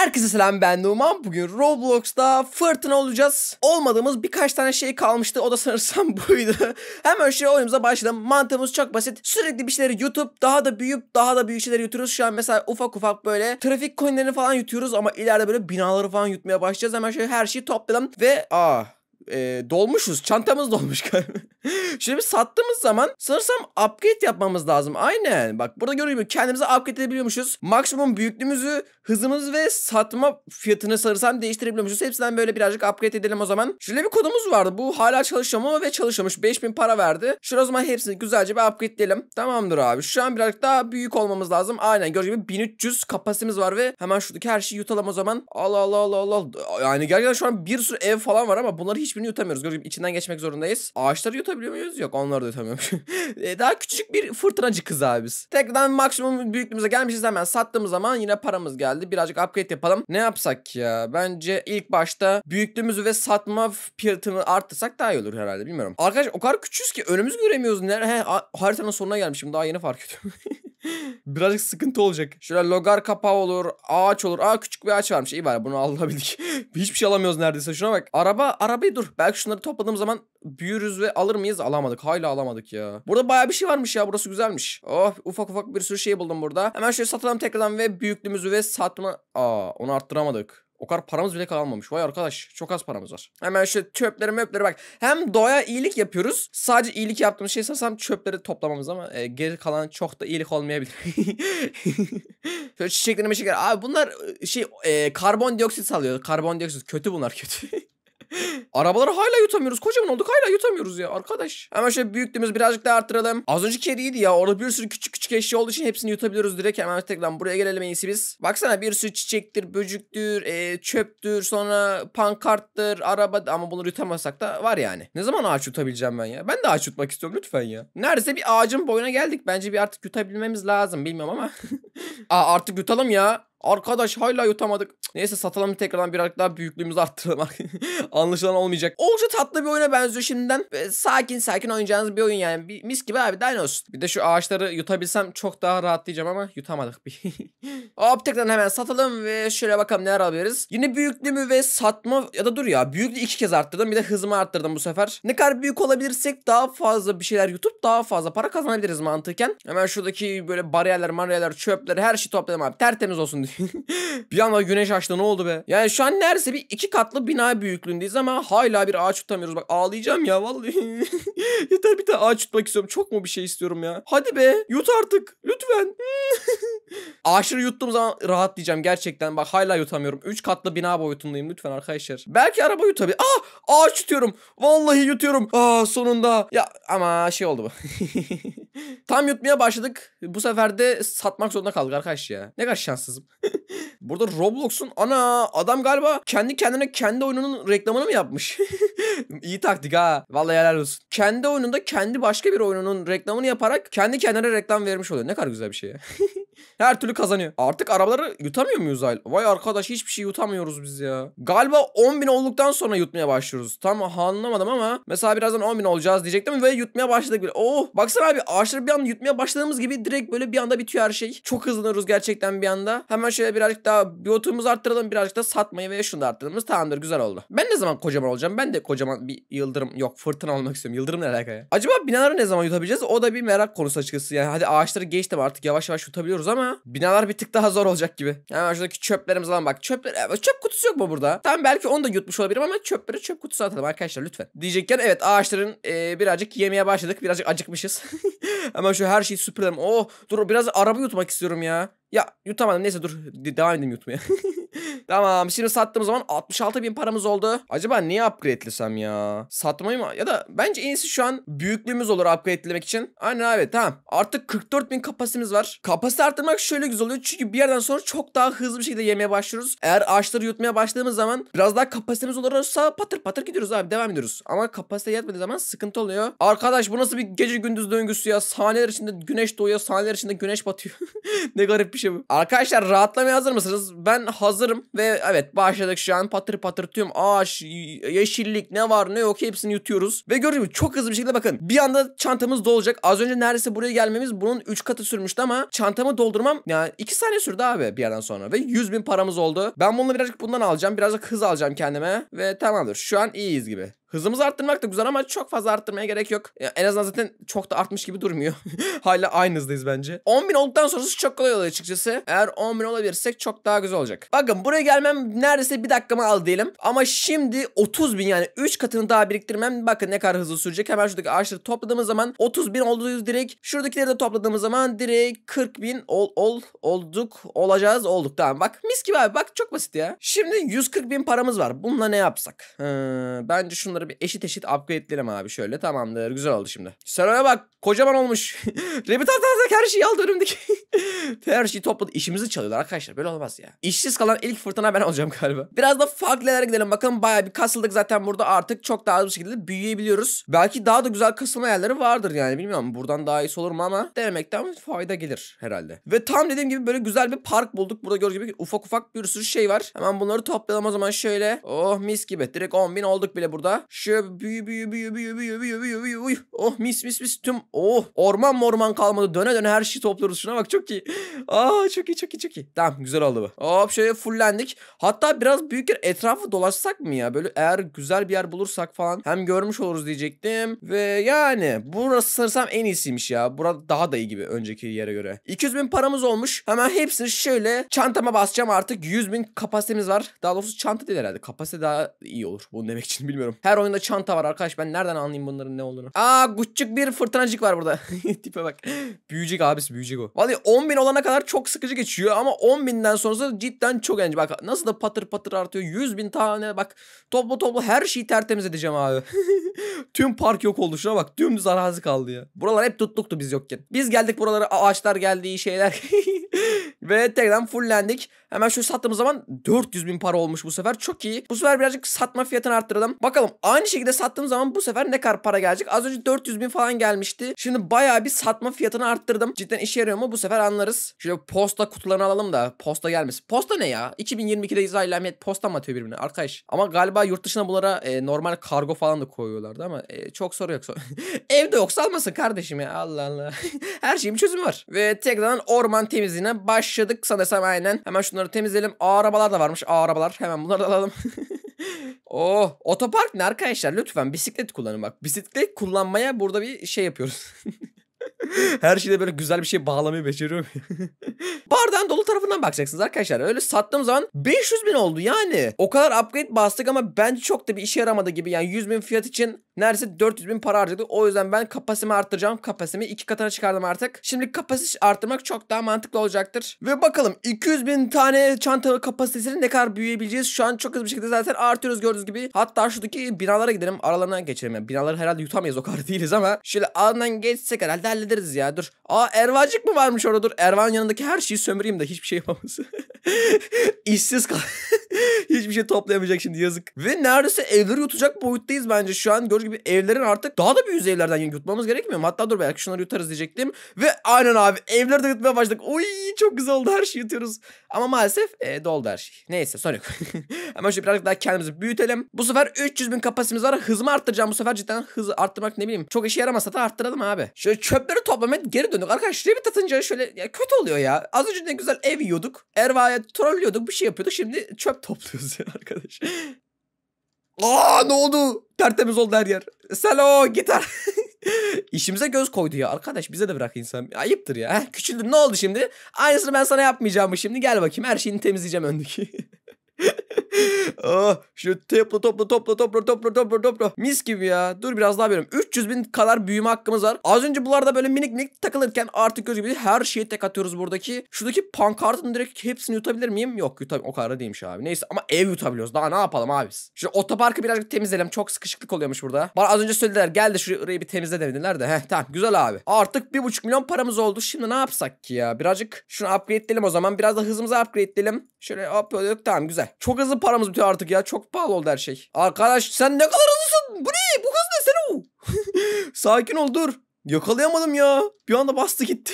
Herkese selam ben Numan. Bugün Roblox'ta fırtına olacağız. Olmadığımız birkaç tane şey kalmıştı. O da sanırsam buydu. Hemen şöyle oyunumuza başlayalım. Mantığımız çok basit. Sürekli bir şeyleri yutup daha da büyüyüp daha da büyük şeyleri yutuyoruz. Şu an mesela ufak ufak böyle trafik coinlerini falan yutuyoruz ama ileride böyle binaları falan yutmaya başlayacağız. Hemen şöyle her şeyi toplayalım ve aa e, dolmuşuz. Çantamız dolmuş galiba. Şimdi sattığımız zaman sanırsam upgrade yapmamız lazım. Aynen. Bak burada görüyor musun? Kendimize upgrade edebiliyormuşuz. Maksimum büyüklüğümüzü, hızımız ve satma fiyatını sanırsam değiştirebiliyormuşuz. Hepsinden böyle birazcık upgrade edelim o zaman. Şöyle bir kodumuz vardı. Bu hala çalışıyor ama ve çalışıyormuş. 5000 para verdi. Şöyle o zaman hepsini güzelce bir upgrade edelim. Tamamdır abi. Şu an birazcık daha büyük olmamız lazım. Aynen gördüğünüz gibi 1300 kapasitemiz var ve hemen şuradaki her şeyi yutalım o zaman. Allah Allah Allah Allah. Yani gerçekten şu an bir sürü ev falan var ama bunları hiçbirini yutamıyoruz. Gördüğünüz, gibi içinden geçmek zorundayız. Ağaçları yutamıyoruz yutabiliyor muyuz? Yok onları da yutamıyorum. E, daha küçük bir fırtınacı kız abimiz. Tekrardan maksimum büyüklüğümüze gelmişiz hemen sattığımız zaman yine paramız geldi. Birazcık upgrade yapalım. Ne yapsak ya? Bence ilk başta büyüklüğümüzü ve satma fiyatını arttırsak daha iyi olur herhalde bilmiyorum. Arkadaş o kadar küçüğüz ki önümüz göremiyoruz. Nerede? He, haritanın sonuna gelmişim daha yeni fark ediyorum. Birazcık sıkıntı olacak. Şöyle logar kapağı olur, ağaç olur. Aa küçük bir ağaç varmış. İyi var, bunu alabildik. Hiçbir şey alamıyoruz neredeyse. Şuna bak. Araba, arabayı dur. Belki şunları topladığım zaman büyürüz ve alır mıyız? Alamadık. Hala alamadık ya. Burada baya bir şey varmış ya. Burası güzelmiş. Oh ufak ufak bir sürü şey buldum burada. Hemen şöyle satalım tekrardan ve büyüklüğümüzü ve satma... Aa onu arttıramadık. O kadar paramız bile kalmamış. Vay arkadaş çok az paramız var. Hemen şu çöpleri möpleri bak. Hem doğaya iyilik yapıyoruz. Sadece iyilik yaptığımız şey sanırsam çöpleri toplamamız ama e, geri kalan çok da iyilik olmayabilir. Şöyle çiçekleri meşekleri. Abi bunlar e, şey e, karbondioksit salıyor. Karbondioksit kötü bunlar kötü. Arabaları hala yutamıyoruz. Kocaman olduk hala yutamıyoruz ya arkadaş. Hemen şöyle büyüklüğümüz birazcık daha arttıralım. Az önceki yer ya. Orada bir sürü küçük küçük küçük eşya olduğu için hepsini yutabiliyoruz direkt. Hemen tekrar buraya gelelim en iyisi biz. Baksana bir sürü çiçektir, böcüktür, e, çöptür, sonra pankarttır, araba ama bunları yutamasak da var yani. Ne zaman ağaç yutabileceğim ben ya? Ben de ağaç yutmak istiyorum lütfen ya. Neredeyse bir ağacın boyuna geldik. Bence bir artık yutabilmemiz lazım. Bilmiyorum ama. Aa, artık yutalım ya. Arkadaş hala yutamadık. Neyse satalım tekrardan birazcık daha büyüklüğümüzü arttıralım. Anlaşılan olmayacak. Olca tatlı bir oyuna benziyor şimdiden. Sakin sakin oynayacağınız bir oyun yani. Bir, mis gibi abi daha ne olsun. Bir de şu ağaçları yutabilsem yutarsam çok daha rahatlayacağım ama yutamadık bir. Hop tekrar hemen satalım ve şöyle bakalım neler alabiliriz. Yine büyüklüğümü ve satma ya da dur ya büyüklüğü iki kez arttırdım bir de hızımı arttırdım bu sefer. Ne kadar büyük olabilirsek daha fazla bir şeyler yutup daha fazla para kazanabiliriz mantıken. Hemen şuradaki böyle bariyerler, mariyerler, çöpler her şey topladım abi. Tertemiz olsun diye. bir anda güneş açtı ne oldu be? Yani şu an neredeyse bir iki katlı bina büyüklüğündeyiz ama hala bir ağaç tutamıyoruz. Bak ağlayacağım ya vallahi. Yeter bir tane ağaç tutmak istiyorum. Çok mu bir şey istiyorum ya? Hadi be yut artık artık. Lütfen. Aşırı yuttuğum zaman rahatlayacağım gerçekten. Bak hala yutamıyorum. 3 katlı bina boyutundayım lütfen arkadaşlar. Belki araba yutabilir. ah Ağaç yutuyorum. Vallahi yutuyorum. ah sonunda. Ya ama şey oldu bu. Tam yutmaya başladık. Bu sefer de satmak zorunda kaldık arkadaş ya. Ne kadar şanssızım. Burada Roblox'un ana adam galiba kendi kendine kendi oyununun reklamını mı yapmış? İyi taktik ha. Vallahi helal olsun. Kendi oyununda kendi başka bir oyununun reklamını yaparak kendi kendine reklam vermiş oluyor. Ne kadar güzel bir şey ya. Her türlü kazanıyor. Artık arabaları yutamıyor muyuz Ail? Vay arkadaş hiçbir şey yutamıyoruz biz ya. Galiba 10.000 olduktan sonra yutmaya başlıyoruz. Tam anlamadım ama mesela birazdan 10.000 olacağız diyecektim ve yutmaya başladık bile. Oh baksana abi ağaçları bir anda yutmaya başladığımız gibi direkt böyle bir anda bitiyor her şey. Çok hızlanıyoruz gerçekten bir anda. Hemen şöyle birazcık daha biyotumuzu arttıralım. Birazcık da satmayı ve şunu da arttıralımız tamamdır güzel oldu. Ben ne zaman kocaman olacağım? Ben de kocaman bir yıldırım yok fırtına olmak istiyorum. Yıldırım ne alaka ya? Acaba binaları ne zaman yutabileceğiz? O da bir merak konusu açıkçası. Yani hadi ağaçları geçtim artık yavaş yavaş yutabiliyoruz ama binalar bir tık daha zor olacak gibi. Hemen şuradaki çöplerimiz alalım bak. Çöpler, e, çöp kutusu yok mu burada? Tam belki onu da yutmuş olabilirim ama çöpleri çöp kutusu atalım arkadaşlar lütfen. Diyecekken evet ağaçların e, birazcık yemeye başladık. Birazcık acıkmışız. Hemen şu her şeyi süpürelim. Oh dur biraz araba yutmak istiyorum ya. Ya yutamadım neyse dur devam edeyim yutmaya. tamam şimdi sattığım zaman 66 bin paramız oldu. Acaba niye upgradelesem ya? Satmayı mı? Ya da bence en iyisi şu an büyüklüğümüz olur upgradelemek için. Aynen abi tamam. Artık 44 bin kapasitemiz var. Kapasite arttırmak şöyle güzel oluyor. Çünkü bir yerden sonra çok daha hızlı bir şekilde yemeye başlıyoruz. Eğer ağaçları yutmaya başladığımız zaman biraz daha kapasitemiz olursa patır patır gidiyoruz abi devam ediyoruz. Ama kapasite yetmediği zaman sıkıntı oluyor. Arkadaş bu nasıl bir gece gündüz döngüsü ya? Saniyeler içinde güneş doğuyor, saniyeler içinde güneş batıyor. ne garip bir yapmışım. Şey Arkadaşlar rahatlamaya hazır mısınız? Ben hazırım ve evet başladık şu an patır patır tüm ağaç, yeşillik ne var ne yok hepsini yutuyoruz. Ve gördüğünüz gibi çok hızlı bir şekilde bakın bir anda çantamız dolacak. Az önce neredeyse buraya gelmemiz bunun 3 katı sürmüştü ama çantamı doldurmam yani 2 saniye sürdü abi bir yerden sonra. Ve 100 bin paramız oldu. Ben bunu birazcık bundan alacağım. Birazcık hız alacağım kendime ve tamamdır. Şu an iyiyiz gibi. Hızımızı arttırmak da güzel ama çok fazla arttırmaya gerek yok. Yani en azından zaten çok da artmış gibi durmuyor. Hala aynı hızdayız bence. 10.000 olduktan sonrası çok kolay oluyor açıkçası. Eğer 10.000 olabilirsek çok daha güzel olacak. Bakın buraya gelmem neredeyse bir dakikamı aldı diyelim. Ama şimdi 30.000 yani 3 katını daha biriktirmem bakın ne kadar hızlı sürecek. Hemen şuradaki ağaçları topladığımız zaman 30.000 olduğu direkt. Şuradakileri de topladığımız zaman direkt 40.000 ol, ol, olduk, olacağız, olduk. Tamam bak mis gibi abi bak çok basit ya. Şimdi 140.000 paramız var. Bununla ne yapsak? Ee, bence şunları Şunları bir eşit eşit upgrade'leyelim abi şöyle. Tamamdır. Güzel oldu şimdi. Seraya bak. Kocaman olmuş. Rabbit atarak her şeyi aldı önümdeki. her şeyi topladı. İşimizi çalıyorlar arkadaşlar. Böyle olmaz ya. İşsiz kalan ilk fırtına ben olacağım galiba. Biraz da farklılara gidelim. Bakın bayağı bir kasıldık zaten burada artık çok daha az bir şekilde büyüyebiliyoruz. Belki daha da güzel kasılma yerleri vardır yani. Bilmiyorum buradan daha iyi olur mu ama denemekten fayda gelir herhalde. Ve tam dediğim gibi böyle güzel bir park bulduk. Burada gördüğünüz gibi ufak ufak bir sürü şey var. Hemen bunları toplayalım o zaman şöyle. Oh mis gibi. Direkt 10 bin olduk bile burada. Şöyle büyü büyü büyü büyü büyü büyü büyü büyü büyü. Oh mis mis mis tüm. Oh orman morman kalmadı. Döne döne her şeyi topluyoruz. Şuna bak çok iyi. Aa çok iyi çok iyi çok iyi. Tamam güzel oldu bu. Hop şöyle fullendik. Hatta biraz büyük etrafı dolaşsak mı ya? Böyle eğer güzel bir yer bulursak falan hem görmüş oluruz diyecektim. Ve yani burası sanırsam en iyisiymiş ya. Burada daha da iyi gibi önceki yere göre. 200 bin paramız olmuş. Hemen hepsini şöyle çantama basacağım artık. 100 bin kapasitemiz var. Daha doğrusu çanta değil herhalde. Kapasite daha iyi olur. Bunu demek için bilmiyorum. Her oyunda çanta var arkadaş. Ben nereden anlayayım bunların ne olduğunu. Aa guççuk bir fırtınacık var burada. Tipe bak. Büyüyecek abisi büyüyecek o. Vallahi 10 bin olana kadar çok sıkıcı geçiyor ama 10 binden sonrası cidden çok eğlenceli. Bak nasıl da patır patır artıyor. 100 bin tane bak toplu toplu her şeyi tertemiz edeceğim abi. Tüm park yok oldu şuna bak. Tüm arazi kaldı ya. Buralar hep tutluktu biz yokken. Biz geldik buralara ağaçlar geldi şeyler. Ve tekrar fulllendik. Hemen şu sattığımız zaman 400 bin para olmuş bu sefer. Çok iyi. Bu sefer birazcık satma fiyatını arttırdım. Bakalım Aynı şekilde sattığım zaman bu sefer ne kadar para gelecek? Az önce 400 bin falan gelmişti. Şimdi baya bir satma fiyatını arttırdım. Cidden işe yarıyor mu? Bu sefer anlarız. Şöyle posta kutularını alalım da posta gelmesin. Posta ne ya? 2022'de İsrail emniyet posta mı atıyor birbirine? Arkadaş. Ama galiba yurt dışına bunlara e, normal kargo falan da koyuyorlardı ama e, çok soru yok. Evde yoksa almasın kardeşim ya. Allah Allah. Her şeyin çözümü var. Ve tekrardan orman temizliğine başladık sanırsam aynen. Hemen şunları temizleyelim. arabalar da varmış. arabalar. Hemen bunları da alalım. oh otopark ne arkadaşlar lütfen bisiklet kullanın bak. Bisiklet kullanmaya burada bir şey yapıyoruz. Her şeyde böyle güzel bir şey bağlamayı beceriyorum. Bardağın dolu tarafından bakacaksınız arkadaşlar. Öyle sattığım zaman 500 bin oldu yani. O kadar upgrade bastık ama bence çok da bir işe yaramadı gibi. Yani 100 bin fiyat için neredeyse 400 bin para harcadık. O yüzden ben kapasimi arttıracağım. Kapasimi iki katına çıkardım artık. Şimdi kapasite arttırmak çok daha mantıklı olacaktır. Ve bakalım 200 bin tane çanta kapasitesini ne kadar büyüyebileceğiz. Şu an çok hızlı bir şekilde zaten artıyoruz gördüğünüz gibi. Hatta şuradaki binalara gidelim. Aralarına geçelim. Yani binaları herhalde yutamayız o kadar değiliz ama. Şöyle aradan geçsek herhalde hallederiz ya dur. Aa Ervancık mı varmış orada dur. Ervan yanındaki her şeyi sömüreyim de hiçbir şey yapamasın. İşsiz kal. hiçbir şey toplayamayacak şimdi yazık. Ve neredeyse evleri yutacak boyuttayız bence şu an. Gördüğünüz gibi evlerin artık daha da büyük evlerden yutmamız gerekmiyor mu? Hatta dur belki şunları yutarız diyecektim. Ve aynen abi evleri de yutmaya başladık. Oy çok güzel oldu her şeyi yutuyoruz. Ama maalesef e, doldu her şey. Neyse sonra yok. Hemen şöyle birazcık daha kendimizi büyütelim. Bu sefer 300 bin kapasitemiz var. Hızımı arttıracağım bu sefer cidden hızı arttırmak ne bileyim. Çok işe yaramasa da arttıralım abi. Şöyle çöpleri bunları toplamaya geri döndük. Arkadaş şuraya bir tatınca şöyle ya kötü oluyor ya. Az önce ne güzel ev yiyorduk. Erva'ya trollüyorduk bir şey yapıyorduk. Şimdi çöp topluyoruz ya arkadaş. Aa ne oldu? Tertemiz oldu her yer. Selo gitar. İşimize göz koydu ya. Arkadaş bize de bırak insan. Ayıptır ya. Heh, ne oldu şimdi? Aynısını ben sana yapmayacağım şimdi. Gel bakayım her şeyini temizleyeceğim öndeki. ah, şu toplu toplu toplu toplu toplu toplu toplu Mis gibi ya. Dur biraz daha verim. 300 bin kadar büyüme hakkımız var. Az önce bunlarda böyle minik minik takılırken artık göz gibi her şeyi tek atıyoruz buradaki. Şuradaki pankartın direkt hepsini yutabilir miyim? Yok yutab o kadar değilmiş abi. Neyse ama ev yutabiliyoruz. Daha ne yapalım abi biz? Şu otoparkı birazcık temizleyelim. Çok sıkışıklık oluyormuş burada. Bana az önce söylediler. Gel de şurayı bir temizle demediler de. Heh tamam güzel abi. Artık 1,5 milyon paramız oldu. Şimdi ne yapsak ki ya? Birazcık şunu upgrade edelim o zaman. Biraz da hızımızı upgrade edelim. Şöyle hop tamam güzel. Çok hızlı paramız bitiyor artık ya. Çok pahalı oldu her şey. Arkadaş sen ne kadar hızlısın? Bu ne? Bu hız ne senin? Sakin ol dur. Yakalayamadım ya. Bir anda bastı gitti.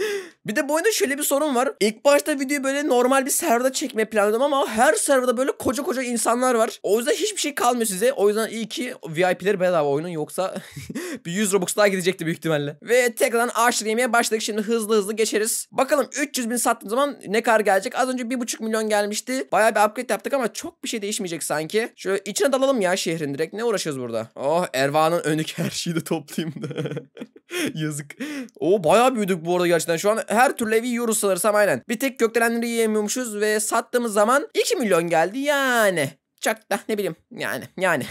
Bir de bu oyunda şöyle bir sorun var. İlk başta videoyu böyle normal bir serverda çekme planladım ama her serverda böyle koca koca insanlar var. O yüzden hiçbir şey kalmıyor size. O yüzden iyi ki VIP'ler bedava oyunun yoksa bir 100 Robux daha gidecekti büyük ihtimalle. Ve tekrardan ağaçları yemeye başladık. Şimdi hızlı hızlı geçeriz. Bakalım 300 bin sattığım zaman ne kadar gelecek? Az önce 1,5 milyon gelmişti. Bayağı bir upgrade yaptık ama çok bir şey değişmeyecek sanki. Şöyle içine dalalım ya şehrin direkt. Ne uğraşıyoruz burada? Oh Erva'nın önlük her şeyi de toplayayım da. Yazık. O bayağı büyüdük bu arada gerçekten. Şu an her türlü evi yiyoruz sanırsam aynen. Bir tek gökdelenleri yiyemiyormuşuz ve sattığımız zaman 2 milyon geldi yani. Çak da ne bileyim yani yani.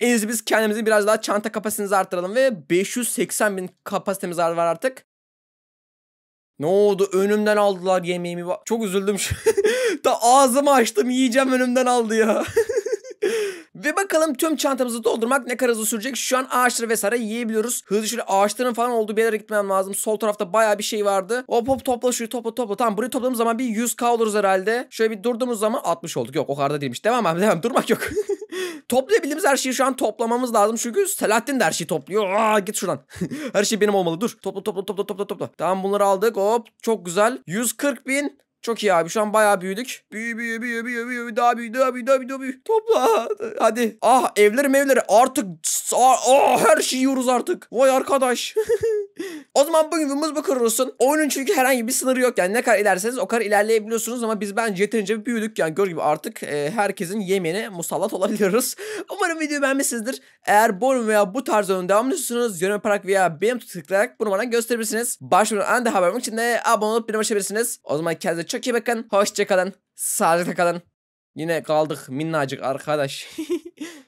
en iyisi biz kendimizi biraz daha çanta kapasitemizi arttıralım ve 580 bin kapasitemiz var artık. Ne oldu? Önümden aldılar yemeğimi. Çok üzüldüm. da ağzımı açtım yiyeceğim önümden aldı ya. Ve bakalım tüm çantamızı doldurmak ne kadar hızlı sürecek. Şu an ağaçları vesaire yiyebiliyoruz. Hızlı şöyle ağaçların falan olduğu bir yere gitmem lazım. Sol tarafta baya bir şey vardı. Hop hop topla şu, topla topla. Tamam burayı topladığımız zaman bir 100k oluruz herhalde. Şöyle bir durduğumuz zaman 60 olduk. Yok o kadar da değilmiş. Devam abi devam durmak yok. Toplayabildiğimiz her şeyi şu an toplamamız lazım çünkü Selahattin de her şeyi topluyor. Aa, git şuradan. her şey benim olmalı dur. Topla topla topla topla topla. Tamam bunları aldık hop çok güzel. 140 bin çok iyi abi şu an bayağı büyüdük. Büyü büyü büyü büyü büyü daha büyü daha büyü daha büyü daha büyü. Topla hadi. Ah evlerim evleri artık ah, her şeyi yiyoruz artık. Vay arkadaş. o zaman bugün muz mu kırılsın? Oyunun çünkü herhangi bir sınırı yok. Yani ne kadar ilerseniz o kadar ilerleyebiliyorsunuz ama biz bence yeterince büyüdük. Yani gör gibi artık e, herkesin yemeğine musallat olabiliyoruz. Umarım video beğenmişsinizdir. Eğer bu veya bu tarz önünde devam ediyorsanız yorum yaparak veya benim tıklayarak bunu bana gösterebilirsiniz. başvurun anda haber için de abone olup bildirim açabilirsiniz. O zaman kendinize çok çok iyi bakın. Hoşçakalın. Sağlıkla kalın. Yine kaldık minnacık arkadaş.